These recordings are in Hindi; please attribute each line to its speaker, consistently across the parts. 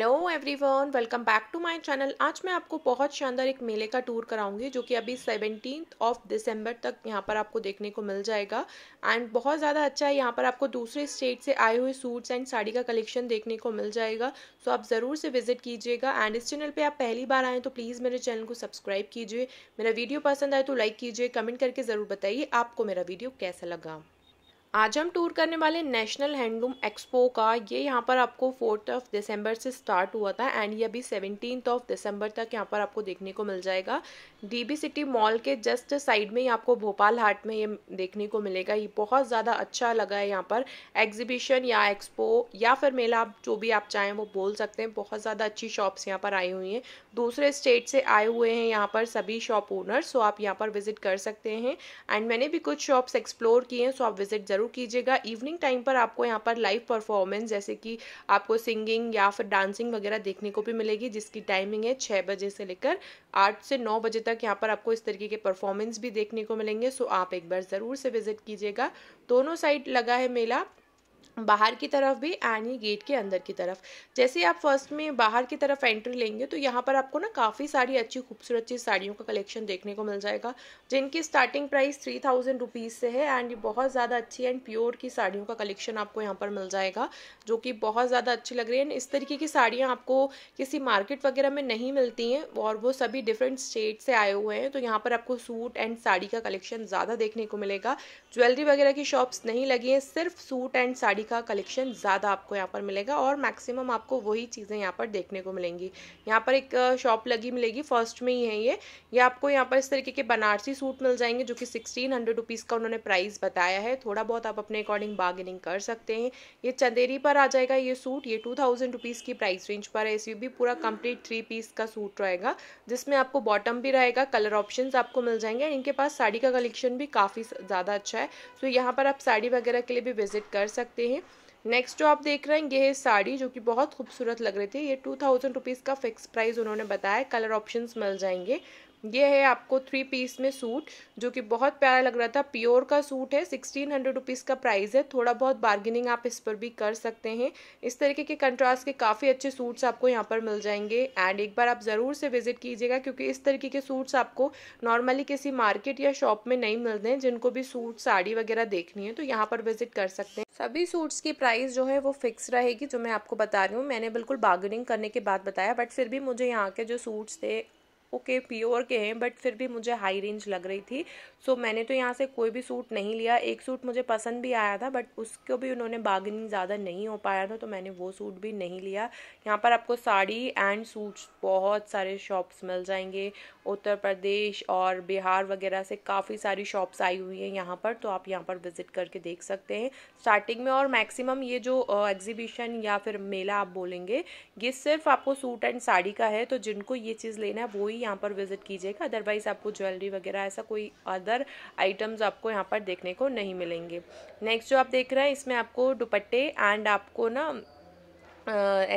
Speaker 1: hello everyone welcome back to my channel आज मैं आपको बहुत शानदार एक मेले का टूर कराऊंगी जो कि अभी सेवनटीन ऑफ दिसंबर तक यहाँ पर आपको देखने को मिल जाएगा एंड बहुत ज़्यादा अच्छा है यहाँ पर आपको दूसरे स्टेट से आए हुए सूट्स एंड साड़ी का कलेक्शन देखने को मिल जाएगा सो आप ज़रूर से विजिट कीजिएगा एंड इस चैनल पर आप पहली बार आएँ तो प्लीज़ मेरे चैनल को सब्सक्राइब कीजिए मेरा वीडियो पसंद आए तो लाइक कीजिए कमेंट करके ज़रूर बताइए आपको मेरा वीडियो कैसा लगा आज हम टूर करने वाले नेशनल हैंडलूम एक्सपो का ये यहाँ पर आपको फोर्थ ऑफ दिसंबर से स्टार्ट हुआ था एंड ये अभी सेवनटीन ऑफ दिसंबर तक यहाँ पर आपको देखने को मिल जाएगा डीबी सिटी मॉल के जस्ट साइड में ही आपको भोपाल हाट में ये देखने को मिलेगा ये बहुत ज़्यादा अच्छा लगा है यहाँ पर एग्जीबिशन या एक्सपो या फिर मेला आप जो भी आप चाहें वो बोल सकते हैं बहुत ज़्यादा अच्छी शॉप्स यहाँ पर आई हुई हैं दूसरे स्टेट से आए हुए हैं यहाँ पर सभी शॉप ओनर सो आप यहाँ पर विजिट कर सकते हैं एंड मैंने भी कुछ शॉप्स एक्सप्लोर किए हैं सो आप विजिट जरूर ज़रूर कीजिएगा इवनिंग टाइम पर आपको यहाँ पर लाइव परफॉर्मेंस जैसे कि आपको सिंगिंग या फिर डांसिंग वगैरह देखने को भी मिलेगी जिसकी टाइमिंग है छः बजे से लेकर आठ से नौ बजे तक यहाँ पर आपको इस तरीके के परफॉर्मेंस भी देखने को मिलेंगे सो आप एक बार ज़रूर से विजिट कीजिएगा दोनों साइड लगा है मेला बाहर की तरफ भी एंड ये गेट के अंदर की तरफ जैसे आप फर्स्ट में बाहर की तरफ एंट्री लेंगे तो यहाँ पर आपको ना काफ़ी सारी अच्छी खूबसूरत चीज़ साड़ियों का कलेक्शन देखने को मिल जाएगा जिनकी starting price three thousand rupees से है एंड ये बहुत ज़्यादा अच्छी एंड प्योर की साड़ियों का कलेक्शन आपको यहाँ पर मिल जाएगा जो कि बहुत ज़्यादा अच्छी लग रही है एंड इस तरीके की साड़ियाँ आपको किसी मार्केट वगैरह में नहीं मिलती हैं और वो सभी डिफरेंट स्टेट से आए हुए हैं तो यहाँ पर आपको सूट एंड साड़ी का कलेक्शन ज़्यादा देखने को मिलेगा ज्वेलरी वगैरह की शॉप्स नहीं लगी हैं सिर्फ सूट एंड साड़ी का कलेक्शन ज़्यादा आपको यहाँ पर मिलेगा और मैक्सिमम आपको वही चीज़ें यहाँ पर देखने को मिलेंगी यहाँ पर एक शॉप लगी मिलेगी फर्स्ट में ही है ये ये आपको यहाँ पर इस तरीके के बनारसी सूट मिल जाएंगे जो कि सिक्सटीन हंड्रेड रुपीज़ का उन्होंने प्राइस बताया है थोड़ा बहुत आप अपने अकॉर्डिंग बार्गेनिंग कर सकते हैं ये चंदेरी पर आ जाएगा ये सूट ये टू थाउजेंड रुपीज़ की प्राइस रेंज पर है इसमें भी पूरा कंप्लीट थ्री पीस का सूट रहेगा जिसमें आपको बॉटम भी रहेगा कलर ऑप्शन आपको मिल जाएंगे इनके पास साड़ी का कलेक्शन भी काफ़ी ज़्यादा अच्छा है सो तो यहाँ पर आप साड़ी वगैरह के लिए भी विजिट कर सकते हैं नेक्स्ट जो आप देख रहे हैं ये है साड़ी जो कि बहुत खूबसूरत लग रही थी ये टू थाउजेंड रुपीज़ का फिक्स प्राइस उन्होंने बताया कलर ऑप्शंस मिल जाएंगे ये है आपको थ्री पीस में सूट जो कि बहुत प्यारा लग रहा था प्योर का सूट है सिक्सटीन हंड्रेड रुपीज़ का प्राइस है थोड़ा बहुत बार्गेनिंग आप इस पर भी कर सकते हैं इस तरीके के कंट्रास्ट के काफ़ी अच्छे सूट्स आपको यहाँ पर मिल जाएंगे एंड एक बार आप ज़रूर से विजिट कीजिएगा क्योंकि इस तरीके के सूट्स आपको नॉर्मली किसी मार्केट या शॉप में नहीं मिलते हैं जिनको भी सूट साड़ी वगैरह देखनी है तो यहाँ पर विजिट कर सकते हैं सभी सूट्स की प्राइस जो है वो फिक्स रहेगी जो मैं आपको बता रही हूँ मैंने बिल्कुल बार्गेनिंग करने के बाद बताया बट फिर भी मुझे यहाँ के जो सूट्स थे ओके okay, प्योर के हैं बट फिर भी मुझे हाई रेंज लग रही थी सो so, मैंने तो यहाँ से कोई भी सूट नहीं लिया एक सूट मुझे पसंद भी आया था बट उसको भी उन्होंने बार्गनिंग ज़्यादा नहीं हो पाया था तो मैंने वो सूट भी नहीं लिया यहाँ पर आपको साड़ी एंड सूट्स बहुत सारे शॉप्स मिल जाएंगे उत्तर प्रदेश और बिहार वगैरह से काफ़ी सारी शॉप्स आई हुई हैं यहाँ पर तो आप यहाँ पर विज़िट करके देख सकते हैं स्टार्टिंग में और मैक्सिमम ये जो एग्जीबिशन या फिर मेला आप बोलेंगे ये सिर्फ आपको सूट एंड साड़ी का है तो जिनको ये चीज़ लेना है वो ही यहाँ पर विजिट कीजिएगा अदरवाइज़ आपको ज्वेलरी वगैरह ऐसा कोई अदर आइटम्स आपको यहाँ पर देखने को नहीं मिलेंगे नेक्स्ट जो आप देख रहे हैं इसमें आपको दुपट्टे एंड आपको ना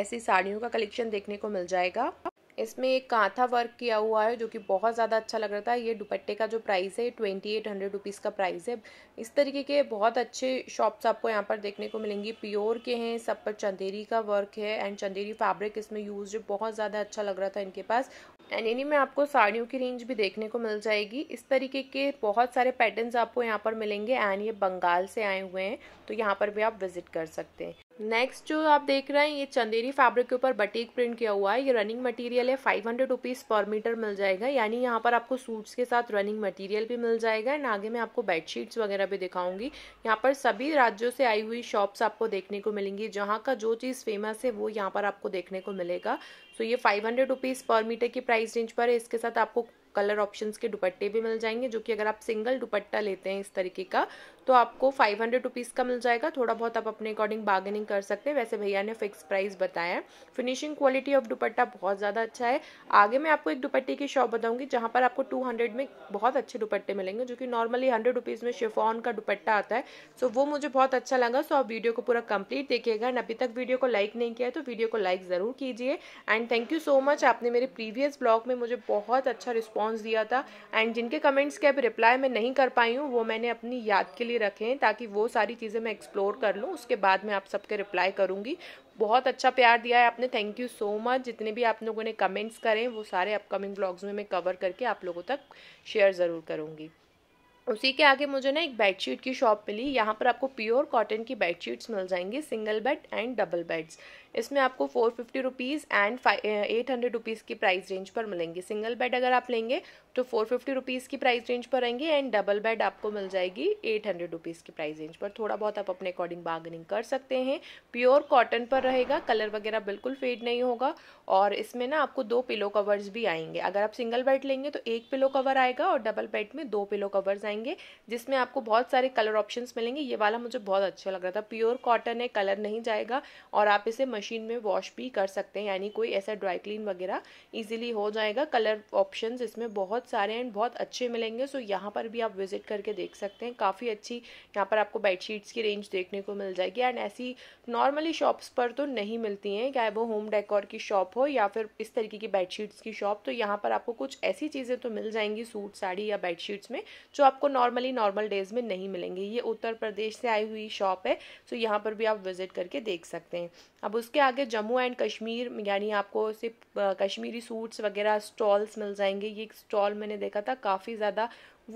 Speaker 1: ऐसी साड़ियों का कलेक्शन देखने को मिल जाएगा इसमें एक कांथा वर्क किया हुआ है जो कि बहुत ज़्यादा अच्छा लग रहा था ये दुपट्टे का जो प्राइस है ट्वेंटी एट हंड्रेड रुपीज़ का प्राइस है इस तरीके के बहुत अच्छे शॉप्स आपको यहाँ पर देखने को मिलेंगी प्योर के हैं सब पर चंदेरी का वर्क है एंड चंदेरी फैब्रिक इसमें यूज बहुत ज़्यादा अच्छा लग रहा था इनके पास एंड इन्हीं में आपको साड़ियों की रेंज भी देखने को मिल जाएगी इस तरीके के बहुत सारे पैटर्न्स आपको यहाँ पर मिलेंगे एंड ये बंगाल से आए हुए हैं तो यहाँ पर भी आप विजिट कर सकते हैं नेक्स्ट जो आप देख रहे हैं ये चंदेरी फैब्रिक के ऊपर बटीक प्रिंट किया हुआ है ये रनिंग मटेरियल है five hundred rupees per metre मिल जाएगा यानी यहाँ पर आपको सूट्स के साथ रनिंग मटेरियल भी मिल जाएगा एंड आगे मैं आपको बेडशीट्स वगैरह भी दिखाऊंगी यहाँ पर सभी राज्यों से आई हुई शॉप्स आपको देखने को मिलेंगी जहाँ का जो चीज़ फेमस है वो यहाँ पर आपको देखने को मिलेगा सो so ये five hundred rupees per metre की प्राइस रेंज पर है इसके साथ आपको कलर ऑप्शंस के दुपट्टे भी मिल जाएंगे जो कि अगर आप सिंगल दुपट्टा लेते हैं इस तरीके का तो आपको फाइव हंड्रेड रुपीज़ का मिल जाएगा थोड़ा बहुत आप अपने अकॉर्डिंग बार्गेनिंग कर सकते हैं वैसे भैया ने फिक्स प्राइस बताया है फिनिशिंग क्वालिटी ऑफ दुपट्टा बहुत ज़्यादा अच्छा है आगे मैं आपको एक दुपट्टे की शॉप बताऊंगी जहाँ पर आपको टू हंड्रेड में बहुत अच्छे दुपट्टे मिलेंगे जो कि नॉर्मली हंड्रेड रुपीज़ में शिफॉन का दुपट्टा आता है सो वो मुझे बहुत अच्छा लगा सो आप वीडियो को पूरा कंप्लीट देखिएगा एंड अभी तक वीडियो को लाइक नहीं किया है तो वीडियो को लाइक ज़रूर कीजिए and thank you so much आपने मेरे प्रीवियस ब्लॉग में मुझे बहुत अच्छा रिस्पॉन्स रिस्पॉन्स दिया था एंड जिनके कमेंट्स के अब रिप्लाई मैं नहीं कर पाई हूँ वो मैंने अपनी याद के लिए रखे हैं ताकि वो सारी चीज़ें मैं एक्सप्लोर कर लूँ उसके बाद मैं आप सबके रिप्लाई करूँगी बहुत अच्छा प्यार दिया है आपने थैंक यू सो मच जितने भी आप लोगों ने कमेंट्स करें वो सारे अपकमिंग ब्लॉग्स में मैं कवर करके आप लोगों तक शेयर ज़रूर करूँगी उसी के आगे मुझे ना एक बेडशीट की शॉप मिली यहाँ पर आपको प्योर कॉटन की बेडशीट्स मिल जाएंगी single bed and double beds इसमें आपको four fifty rupees and eight hundred rupees की प्राइस रेंज पर मिलेंगे सिंगल बेड अगर आप लेंगे तो फोर फिफ्टी रुपीज़ की प्राइस रेंज पर आएंगे एंड डबल बेड आपको मिल जाएगी एट हंड्रेड रुपीज़ की प्राइस रेंज पर थोड़ा बहुत आप अपने अकॉर्डिंग बार्गनिंग कर सकते हैं प्योर कॉटन पर रहेगा कलर वगैरह बिल्कुल फेड नहीं होगा और इसमें ना आपको दो पिलो कवर्स भी आएंगे अगर आप सिंगल बेड लेंगे तो एक पिलो कवर आएगा और डबल बेड में दो पिलो कवर्स आएंगे जिसमें आपको बहुत सारे कलर ऑप्शन मिलेंगे ये वाला मुझे बहुत अच्छा लग रहा था प्योर कॉटन है कलर नहीं जाएगा और आप इसे मशीन में वॉश भी कर सकते हैं यानी कोई ऐसा ड्राई क्लीन वगैरह इजीली हो जाएगा कलर ऑप्शंस इसमें बहुत सारे एंड बहुत अच्छे मिलेंगे सो यहाँ पर भी आप विजिट करके देख सकते हैं काफ़ी अच्छी यहाँ पर आपको बेडशीट्स की रेंज देखने को मिल जाएगी एंड ऐसी नॉर्मली शॉप्स पर तो नहीं मिलती हैं चाहे वो होम डेकोर की शॉप हो या फिर इस तरीके की बेडशीट्स की शॉप तो यहाँ पर आपको कुछ ऐसी चीज़ें तो मिल जाएंगी सूट साड़ी या बेडशीट्स में जो आपको नॉर्मली नॉर्मल डेज में नहीं मिलेंगी ये उत्तर प्रदेश से आई हुई शॉप है सो यहाँ पर भी आप विजिट करके देख सकते हैं अब उस उसके आगे जम्मू एंड कश्मीर यानी आपको सिर्फ कश्मीरी सूट्स वगैरह स्टॉल्स मिल जाएंगे ये एक स्टॉल मैंने देखा था काफ़ी ज़्यादा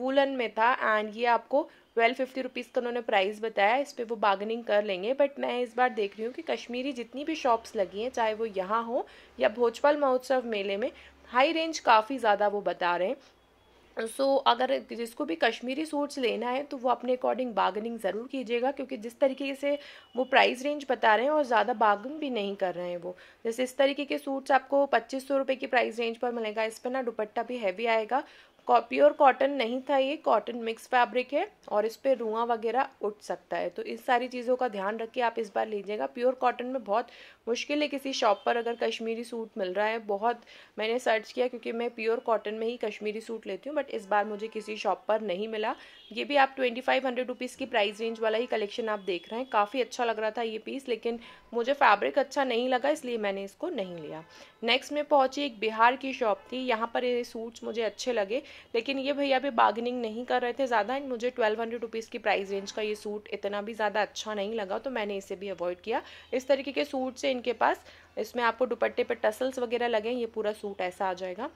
Speaker 1: वूलन में था एंड ये आपको ट्वेल्व फिफ्टी रुपीज़ का उन्होंने प्राइस बताया इस पर वो बार्गनिंग कर लेंगे बट मैं इस बार देख रही हूँ कि कश्मीरी जितनी भी शॉप्स लगी हैं चाहे वो यहाँ हो या भोजपाल महोत्सव मेले में हाई रेंज काफ़ी ज़्यादा वो बता रहे हैं सो so, अगर जिसको भी कश्मीरी सूट्स लेना है तो वो अपने अकॉर्डिंग बार्गनिंग ज़रूर कीजिएगा क्योंकि जिस तरीके से वो प्राइस रेंज बता रहे हैं और ज़्यादा बार्गन भी नहीं कर रहे हैं वो जैसे इस तरीके के सूट्स आपको पच्चीस सौ रुपये की प्राइस रेंज पर मिलेगा इस पर ना दुपट्टा भी हैवी आएगा प्योर कॉटन नहीं था ये कॉटन मिक्स फैब्रिक है और इस पर रुआ वगैरह उठ सकता है तो इस सारी चीज़ों का ध्यान रख के आप इस बार लीजिएगा प्योर कॉटन में बहुत मुश्किल है किसी शॉप पर अगर कश्मीरी सूट मिल रहा है बहुत मैंने सर्च किया क्योंकि मैं प्योर कॉटन में ही कश्मीरी सूट लेती हूँ बट इस बार मुझे किसी शॉप पर नहीं मिला ये भी आप ट्वेंटी फाइव हंड्रेड रुपीज़ की प्राइस रेंज वाला ही कलेक्शन आप देख रहे हैं काफ़ी अच्छा लग रहा था ये पीस लेकिन मुझे फैब्रिक अच्छा नहीं लगा इसलिए मैंने इसको नहीं लिया नेक्स्ट में पहुँची एक बिहार की शॉप थी यहाँ पर ये सूट्स मुझे अच्छे लगे लेकिन ये भैया भी बार्गेनिंग नहीं कर रहे थे ज़्यादा एंड मुझे ट्वेल्व हंड्रेड रुपीज़ की प्राइस रेंज का ये सूट इतना भी ज़्यादा अच्छा नहीं लगा तो मैंने इसे भी अवॉइड किया इस तरीके के सूट से इनके पास इसमें आपको दुपट्टे पे टसल्स वगैरह लगे ये पूरा सूट ऐसा आ जाएगा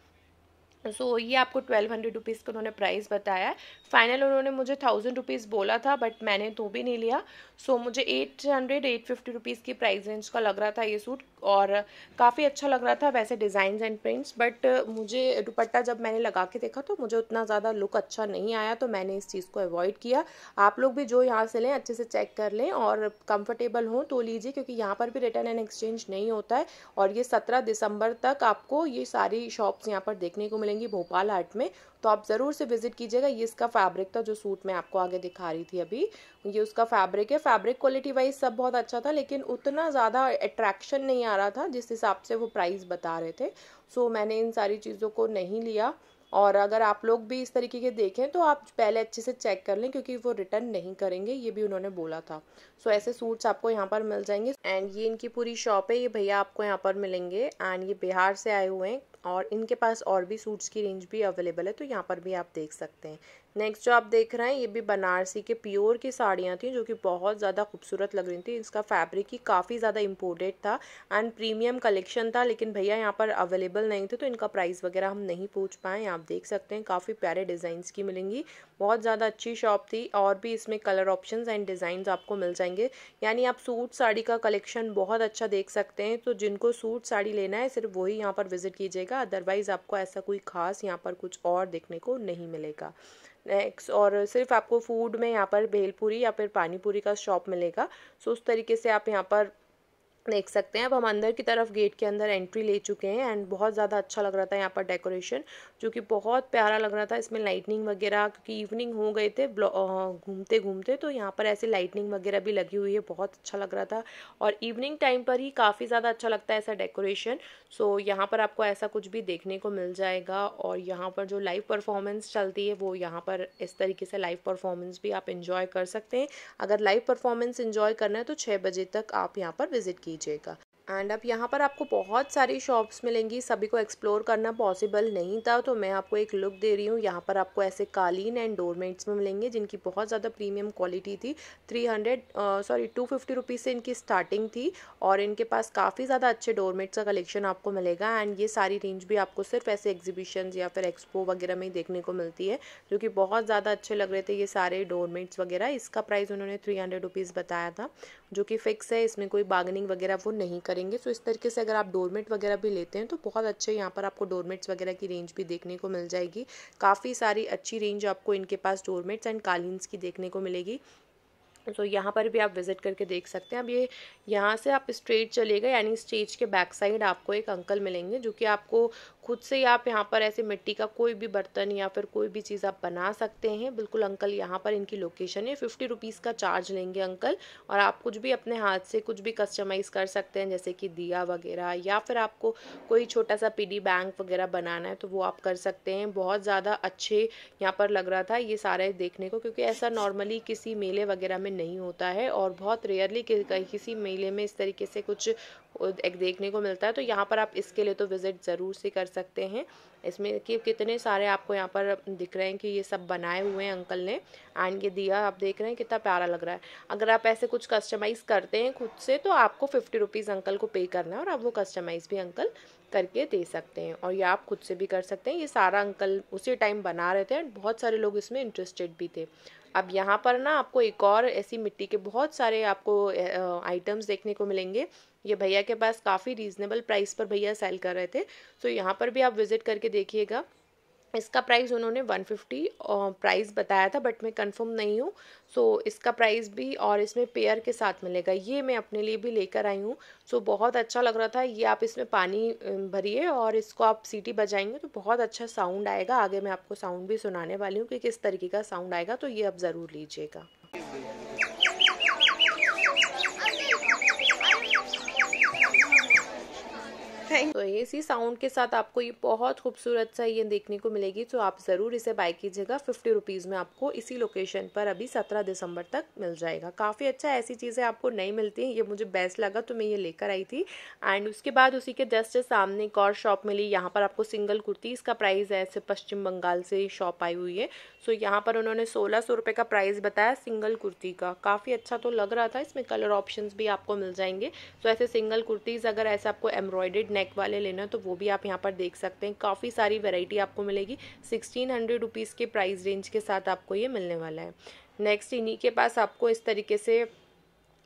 Speaker 1: सो so, ये आपको ट्वेल्व हंड्रेड रुपीज़ का उन्होंने प्राइस बताया है फाइनल उन्होंने मुझे थाउजेंड रुपीज़ बोला था बट मैंने तो भी नहीं लिया सो so, मुझे eight hundred eight fifty rupees की प्राइस रेंज का लग रहा था ये सूट और काफ़ी अच्छा लग रहा था वैसे डिज़ाइन एंड प्रिंट्स बट मुझे दुपट्टा जब मैंने लगा के देखा तो मुझे उतना ज़्यादा लुक अच्छा नहीं आया तो मैंने इस चीज़ को अवॉइड किया आप लोग भी जो यहाँ से लें अच्छे से चेक कर लें और कम्फर्टेबल हों तो लीजिए क्योंकि यहाँ पर भी रिटर्न एंड एक्सचेंज नहीं होता है और ये सत्रह दिसंबर तक आपको ये सारी शॉप्स यहाँ पर देखने को मिलेंगी भोपाल हाट में तो आप ज़रूर से विजिट कीजिएगा ये इसका फैब्रिक था जो सूट मैं आपको आगे दिखा रही थी अभी ये उसका फैब्रिक है फैब्रिक क्वालिटी वाइज सब बहुत अच्छा था लेकिन उतना ज़्यादा अट्रैक्शन नहीं आ रहा था जिस हिसाब से वो प्राइस बता रहे थे सो मैंने इन सारी चीज़ों को नहीं लिया और अगर आप लोग भी इस तरीके के देखें तो आप पहले अच्छे से चेक कर लें क्योंकि वो रिटर्न नहीं करेंगे ये भी उन्होंने बोला था सो so, ऐसे सूट्स आपको यहाँ पर मिल जाएंगे एंड ये इनकी पूरी शॉप है ये भैया आपको यहाँ पर मिलेंगे एंड ये बिहार से आए हुए हैं और इनके पास और भी सूट्स की रेंज भी अवेलेबल है तो यहाँ पर भी आप देख सकते हैं नेक्स्ट जो आप देख रहे हैं ये भी बनारसी के प्योर की साड़ियाँ थी जो कि बहुत ज़्यादा खूबसूरत लग रही थी इसका फैब्रिक ही काफ़ी ज़्यादा इम्पोर्टेड था एंड प्रीमियम कलेक्शन था लेकिन भैया यहाँ पर अवेलेबल नहीं थे तो इनका प्राइस वगैरह हम नहीं पूछ पाए आप देख सकते हैं काफ़ी प्यारे डिज़ाइंस की मिलेंगी बहुत ज़्यादा अच्छी शॉप थी और भी इसमें कलर ऑप्शन एंड डिज़ाइन आपको मिल जाएंगे यानी आप सूट साड़ी का कलेक्शन बहुत अच्छा देख सकते हैं तो जिनको सूट साड़ी लेना है सिर्फ वही यहाँ पर विजिट कीजिएगा अदरवाइज़ आपको ऐसा कोई खास यहाँ पर कुछ और देखने को नहीं मिलेगा स्नैक्स और सिर्फ आपको फूड में यहाँ पर भेलपूरी या फिर पानीपुरी का शॉप मिलेगा सो उस तरीके से आप यहाँ पर देख सकते हैं अब हम अंदर की तरफ गेट के अंदर एंट्री ले चुके हैं एंड बहुत ज़्यादा अच्छा लग रहा था यहाँ पर डेकोरेशन जो कि बहुत प्यारा लग रहा था इसमें लाइटनिंग वगैरह क्योंकि इवनिंग हो गए थे घूमते घूमते तो यहाँ पर ऐसे लाइटनिंग वगैरह भी लगी हुई है बहुत अच्छा लग रहा था और इवनिंग टाइम पर ही काफ़ी ज़्यादा अच्छा लगता है ऐसा डेकोरेशन सो यहाँ पर आपको ऐसा कुछ भी देखने को मिल जाएगा और यहाँ पर जो लाइव परफॉर्मेंस चलती है वो यहाँ पर इस तरीके से लाइव परफॉर्मेंस भी आप इंजॉय कर सकते हैं अगर लाइव परफॉर्मेंस इंजॉय करना है तो छः बजे तक आप यहाँ पर विजिट कीजिए कीजिएगा एंड अब यहाँ पर आपको बहुत सारी शॉप्स मिलेंगी सभी को एक्सप्लोर करना पॉसिबल नहीं था तो मैं आपको एक लुक दे रही हूँ यहाँ पर आपको ऐसे कालीन एंड डोरमेट्स में मिलेंगे जिनकी बहुत ज़्यादा प्रीमियम क्वालिटी थी three hundred sorry two fifty rupees से इनकी स्टार्टिंग थी और इनके पास काफ़ी ज़्यादा अच्छे डोरमेट्स का कलेक्शन आपको मिलेगा एंड ये सारी रेंज भी आपको सिर्फ ऐसे एग्जीबिशन या फिर एक्सपो वगैरह में ही देखने को मिलती है जो कि बहुत ज़्यादा अच्छे लग रहे थे ये सारे डोरमेट्स वगैरह इसका प्राइस उन्होंने थ्री हंड्रेड रुपीज़ बताया था जो कि फिक्स है इसमें कोई बार्गनिंग वगैरह वो नहीं करेंगे सो इस तरीके से अगर आप डोरमेट वगैरह भी लेते हैं तो बहुत अच्छे यहाँ पर आपको डोरमेट्स वगैरह की रेंज भी देखने को मिल जाएगी काफ़ी सारी अच्छी रेंज आपको इनके पास डोरमेट्स एंड कालीस की देखने को मिलेगी तो यहाँ पर भी आप विज़िट करके देख सकते हैं अब ये यहाँ से आप स्ट्रेट चले गए यानी स्टेज के बैक साइड आपको एक अंकल मिलेंगे जो कि आपको खुद से ही आप यहाँ पर ऐसे मिट्टी का कोई भी बर्तन या फिर कोई भी चीज़ आप बना सकते हैं बिल्कुल अंकल यहाँ पर इनकी लोकेशन है फिफ्टी रुपीज़ का चार्ज लेंगे अंकल और आप कुछ भी अपने हाथ से कुछ भी कस्टमाइज़ कर सकते हैं जैसे कि दिया वगैरह या फिर आपको कोई छोटा सा पी बैंक वगैरह बनाना है तो वो आप कर सकते हैं बहुत ज़्यादा अच्छे यहाँ पर लग रहा था ये सारे देखने को क्योंकि ऐसा नॉर्मली किसी मेले वगैरह में नहीं होता है और बहुत रेयरली किसी मेले में इस तरीके से कुछ एक देखने को मिलता है तो यहाँ पर आप इसके लिए तो विज़िट ज़रूर से कर सकते हैं इसमें कि कितने सारे आपको यहाँ पर दिख रहे हैं कि ये सब बनाए हुए हैं अंकल ने एंड ये दिया आप देख रहे हैं कितना प्यारा लग रहा है अगर आप ऐसे कुछ कस्टमाइज़ करते हैं खुद से तो आपको फिफ्टी रुपीज़ अंकल को पे करना है और आप वो कस्टमाइज़ भी अंकल करके दे सकते हैं और ये आप खुद से भी कर सकते हैं ये सारा अंकल उसी टाइम बना रहे थे एंड बहुत सारे लोग इसमें इंटरेस्टेड भी थे अब यहाँ पर ना आपको एक और ऐसी मिट्टी के बहुत सारे आपको आइटम्स देखने को मिलेंगे ये भैया के पास काफ़ी रीज़नेबल प्राइस पर भैया सेल कर रहे थे सो so, यहाँ पर भी आप विज़िट करके देखिएगा इसका प्राइस उन्होंने 150 प्राइस बताया था बट मैं कंफर्म नहीं हूँ सो so, इसका प्राइस भी और इसमें पेयर के साथ मिलेगा ये मैं अपने लिए भी लेकर आई हूँ सो so, बहुत अच्छा लग रहा था ये आप इसमें पानी भरिए और इसको आप सीटी बजाएंगे तो बहुत अच्छा साउंड आएगा आगे मैं आपको साउंड भी सुनाने वाली हूँ कि किस तरीके का साउंड आएगा तो ये आप ज़रूर लीजिएगा थैंक तो ये इसी साउंड के साथ आपको ये बहुत खूबसूरत सा ये देखने को मिलेगी तो आप ज़रूर इसे बाय कीजिएगा फिफ्टी रुपीज़ में आपको इसी लोकेशन पर अभी सत्रह दिसंबर तक मिल जाएगा काफ़ी अच्छा ऐसी चीज़ें आपको नहीं मिलती ये मुझे बेस्ट लगा तो मैं ये लेकर आई थी एंड उसके बाद उसी के जस्ट सामने एक और शॉप मिली यहाँ पर आपको सिंगल कुर्ती इसका प्राइस है ऐसे पश्चिम बंगाल से शॉप आई हुई है सो यहाँ पर उन्होंने सोलह सौ रुपये का प्राइस बताया सिंगल कुर्ती का काफ़ी अच्छा तो लग रहा था इसमें कलर ऑप्शन भी आपको मिल जाएंगे सो तो ऐसे सिंगल कुर्तीज़ अगर ऐसे आपको एम्ब्रॉयडेड नेक वाले लेना है तो वो भी आप यहाँ पर देख सकते हैं काफ़ी सारी वेराइटी आपको मिलेगी सिक्सटीन हंड्रेड रुपीज़ के प्राइस रेंज के साथ आपको ये मिलने वाला है नेक्स्ट इन्हीं के पास आपको इस तरीके से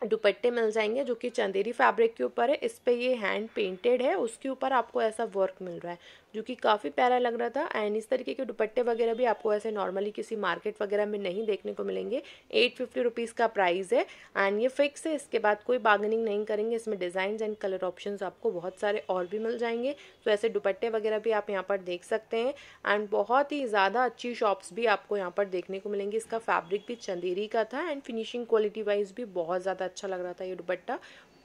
Speaker 1: दुपट्टे मिल जाएंगे जो कि चंदेरी फैब्रिक के ऊपर है इस पर ये हैंड पेंटेड है उसके ऊपर आपको ऐसा वर्क मिल रहा है जो कि काफ़ी प्यारा लग रहा था एंड इस तरीके के दुपट्टे वगैरह भी आपको ऐसे नॉर्मली किसी मार्केट वगैरह में नहीं देखने को मिलेंगे एट फिफ्टी रुपीज़ का प्राइस है एंड ये फिक्स है इसके बाद कोई बार्गनिंग नहीं करेंगे इसमें डिज़ाइन एंड कलर ऑप्शन आपको बहुत सारे और भी मिल जाएंगे तो ऐसे दुपट्टे वगैरह भी आप यहाँ पर देख सकते हैं एंड बहुत ही ज़्यादा अच्छी शॉप्स भी आपको यहाँ पर देखने को मिलेंगी इसका फैब्रिक भी चंदेरी का था एंड फिनिशिंग क्वालिटी वाइज भी बहुत ज़्यादा अच्छा लग रहा था ये दुपट्टा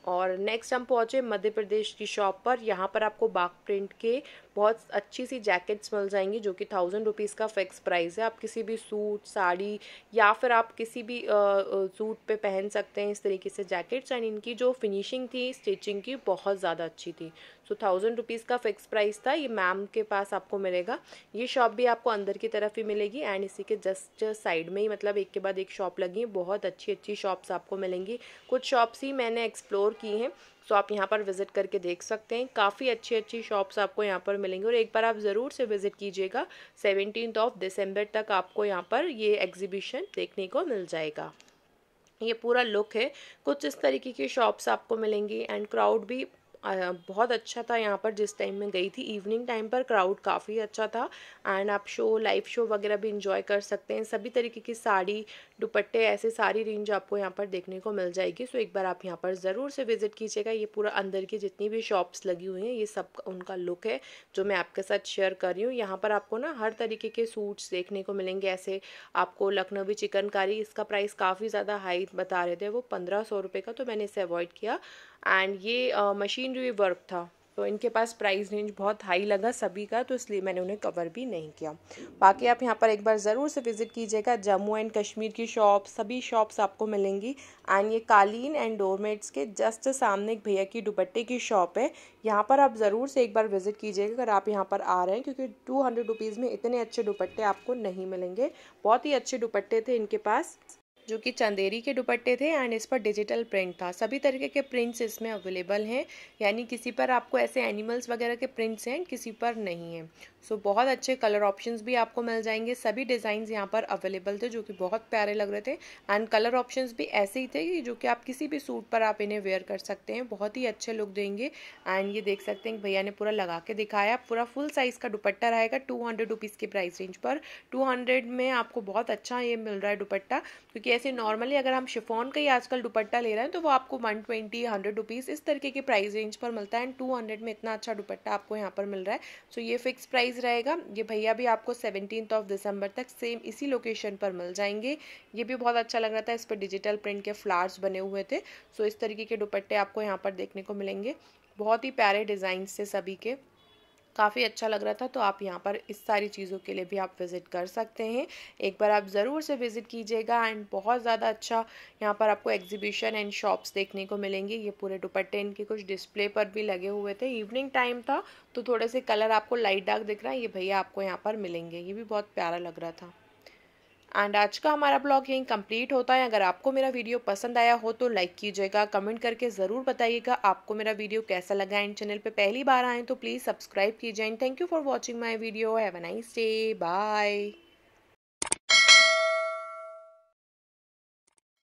Speaker 1: और नेक्स्ट हम पहुँचे मध्य प्रदेश की शॉप पर यहाँ पर आपको बाग प्रिंट के बहुत अच्छी सी जैकेट्स मिल जाएंगी जो कि थाउजेंड रुपीज़ का फ़िक्स प्राइस है आप किसी भी सूट साड़ी या फिर आप किसी भी सूट पे पहन सकते हैं इस तरीके से जैकेट्स एंड इनकी जो फिनिशिंग थी स्टिचिंग की बहुत ज़्यादा अच्छी थी सो थाउजेंड रुपीज़ का फ़िक्स प्राइस था ये मैम के पास आपको मिलेगा ये शॉप भी आपको अंदर की तरफ ही मिलेगी एंड इसी के जस्ट साइड में ही मतलब एक के बाद एक शॉप लगी है बहुत अच्छी अच्छी शॉप्स आपको मिलेंगी कुछ शॉप्स ही मैंने एक्सप्लोर की हैं सो आप यहाँ पर विज़िट करके देख सकते हैं काफ़ी अच्छी अच्छी शॉप्स आपको यहाँ पर मिलेंगी और एक बार आप ज़रूर से विज़िट कीजिएगा सेवनटीन ऑफ दिसंबर तक आपको यहाँ पर ये एग्जीबिशन देखने को मिल जाएगा ये पूरा लुक है कुछ इस तरीके की शॉप्स आपको मिलेंगी एंड क्राउड भी बहुत अच्छा था यहाँ पर जिस टाइम मैं गई थी इवनिंग टाइम पर क्राउड काफ़ी अच्छा था एंड आप शो लाइव शो वगैरह भी इंजॉय कर सकते हैं सभी तरीके की साड़ी दुपट्टे ऐसे सारी रेंज आपको यहाँ पर देखने को मिल जाएगी सो एक बार आप यहाँ पर ज़रूर से विज़िट कीजिएगा ये पूरा अंदर की जितनी भी शॉप्स लगी हुई हैं ये सब उनका लुक है जो मैं आपके साथ शेयर कर रही हूँ यहाँ पर आपको ना हर तरीके के सूट्स देखने को मिलेंगे ऐसे आपको लखनवी चिकनकारी इसका प्राइस काफ़ी ज़्यादा हाई बता रहे थे वो पंद्रह सौ रुपये का तो मैंने इसे अवॉइड किया एंड ये मशीन पेंटिंग भी वर्क था तो इनके पास प्राइस रेंज बहुत हाई लगा सभी का तो इसलिए मैंने उन्हें कवर भी नहीं किया बाकी आप यहाँ पर एक बार ज़रूर से विज़िट कीजिएगा जम्मू एंड कश्मीर की शॉप सभी शॉप्स आपको मिलेंगी एंड ये कालीन एंड डोरमेट्स के जस्ट सामने एक भैया की दुपट्टे की शॉप है यहाँ पर आप ज़रूर से एक बार विज़िट कीजिएगा अगर आप यहाँ पर आ रहे हैं क्योंकि टू हंड्रेड रुपीज़ में इतने अच्छे दुपट्टे आपको नहीं मिलेंगे बहुत ही अच्छे दुपट्टे थे इनके पास जो कि चंदेरी के दुपट्टे थे एंड इस पर डिजिटल प्रिंट था सभी तरीके के प्रिंट्स इसमें अवेलेबल हैं यानी किसी पर आपको ऐसे एनिमल्स वगैरह के प्रिंट्स हैं किसी पर नहीं है सो so, बहुत अच्छे कलर ऑप्शंस भी आपको मिल जाएंगे सभी डिजाइन यहाँ पर अवेलेबल थे जो कि बहुत प्यारे लग रहे थे एंड कलर ऑप्शंस भी ऐसे ही थे कि जो कि आप किसी भी सूट पर आप इन्हें वेयर कर सकते हैं बहुत ही अच्छे लुक देंगे एंड ये देख सकते हैं भैया ने पूरा लगा के दिखाया पूरा फुल साइज़ का दुपट्टा रहेगा टू हंड्रेड के प्राइस रेंज पर टू में आपको बहुत अच्छा ये मिल रहा है दुपट्टा क्योंकि ऐसे नॉर्मली अगर हम शिफोन का ही आजकल दुपट्टा ले रहे हैं तो वो आपको वन ट्वेंटी हंड्रेड इस तरीके के प्राइस रेंज पर मिलता है एंड टू में इतना अच्छा दुपट्टा आपको यहाँ पर मिल रहा है सो ये फिक्स प्राइस प्राइस रहेगा ये भैया भी आपको सेवनटीन ऑफ दिसंबर तक सेम इसी लोकेशन पर मिल जाएंगे ये भी बहुत अच्छा लग रहा था इस पर डिजिटल प्रिंट के फ्लावर्स बने हुए थे सो इस तरीके के दुपट्टे आपको यहाँ पर देखने को मिलेंगे बहुत ही प्यारे डिज़ाइन से सभी के काफ़ी अच्छा लग रहा था तो आप यहाँ पर इस सारी चीज़ों के लिए भी आप विज़िट कर सकते हैं एक बार आप ज़रूर से विज़िट कीजिएगा एंड बहुत ज़्यादा अच्छा यहाँ पर आपको एग्जीबिशन एंड शॉप्स देखने को मिलेंगे ये पूरे दुपट्टे इनके कुछ डिस्प्ले पर भी लगे हुए थे इवनिंग टाइम था तो थोड़े से कलर आपको लाइट डार्क दिख रहा है ये भैया आपको यहाँ पर मिलेंगे ये भी बहुत प्यारा लग रहा था एंड आज का हमारा ब्लॉग यहीं कंप्लीट होता है अगर आपको मेरा वीडियो पसंद आया हो तो लाइक कीजिएगा कमेंट करके ज़रूर बताइएगा आपको मेरा वीडियो कैसा लगा एंड चैनल पे पहली बार आए तो प्लीज़ सब्सक्राइब कीजिए and thank you for watching my video have a nice day bye